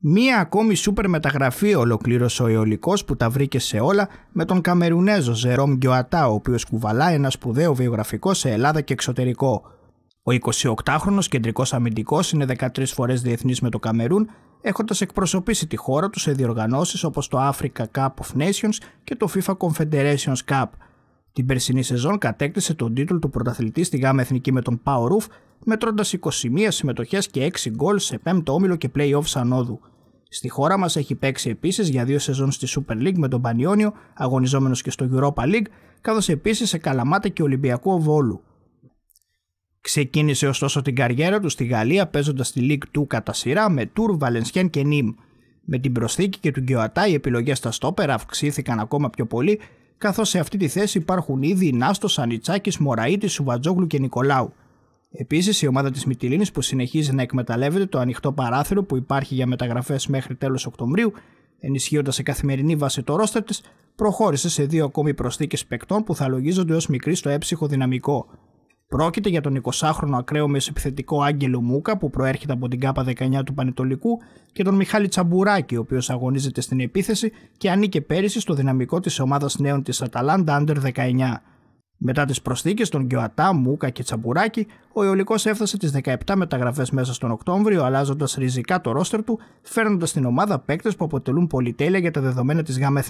Μία ακόμη σούπερ μεταγραφή ολοκλήρωσε ο Αιωλικός που τα βρήκε σε όλα με τον Καμερουνέζο Ζερόμ Γκιοατά, ο οποίος κουβαλά ένα σπουδαίο βιογραφικό σε Ελλάδα και εξωτερικό. Ο 28χρονο κεντρικός αμυντικός είναι 13 φορές διεθνής με το Καμερούν, έχοντας εκπροσωπήσει τη χώρα του σε διοργανώσεις όπως το Africa Cup of Nations και το FIFA Confederations Cup. Την περσινή σεζόν κατέκτησε τον τίτλο του πρωταθλητή στη ΓΑΜΑ Εθνική με τον Πάο Ρουφ, μετρώντας 21 συμμετοχές και 6 γκολ σε 5ο όμιλο και playoff ανόδου. Στη χώρα μας έχει παίξει επίσης για δύο σεζόν στη Super League με τον Πανιόνιο, αγωνιζόμενος και στο Europa League, καθώς επίσης σε Καλαμάτα και Ολυμπιακό Βόλου. Ξεκίνησε ωστόσο την καριέρα του στη Γαλλία παίζοντας τη League 2 κατά σειρά με Tour, Valenciennes και Nîmes. Με την προσθήκη και του Γκιοατά οι επιλογές στα στόπερα αυξήθηκαν ακόμα πιο πολύ, καθώς σε αυτή τη θέση υπάρχουν ήδη Νάστο, Ανιτσάκη, Μωραήτη, Σουβατζόγλου και Νικολάου. Επίσης, η ομάδα της Μυτιλίνης που συνεχίζει να εκμεταλλεύεται το ανοιχτό παράθυρο που υπάρχει για μεταγραφές μέχρι τέλος Οκτωβρίου, ενισχύοντας σε καθημερινή βάση το ρόστερ της, προχώρησε σε δύο ακόμη προσθήκες παικτών που θα λογίζονται ως μικρή στο έψυχο δυναμικό. Πρόκειται για τον 20χρονο ακραίο μεσοεπιθετικό Άγγελο Μούκα που προέρχεται από την ΚΑΠΑ 19 του Πανετολικού και τον Μιχάλη Τσαμπουράκη, ο οποίος αγωνίζεται στην επίθεση και ανήκε πέρυσι στο δυναμικό της ομάδας νέων της Αταλάντα Under 19. Μετά τις προσθήκες των Γκιοατά, Μούκα και Τσαμπουράκη, ο Ιωλικό έφτασε τις 17 μεταγραφές μέσα στον Οκτώβριο, αλλάζοντας ριζικά το ρόστερ του, φέρνοντας στην ομάδα παίκτες που αποτελούν πολυτέλεια για τα δεδομένα της ΓΑΜΑ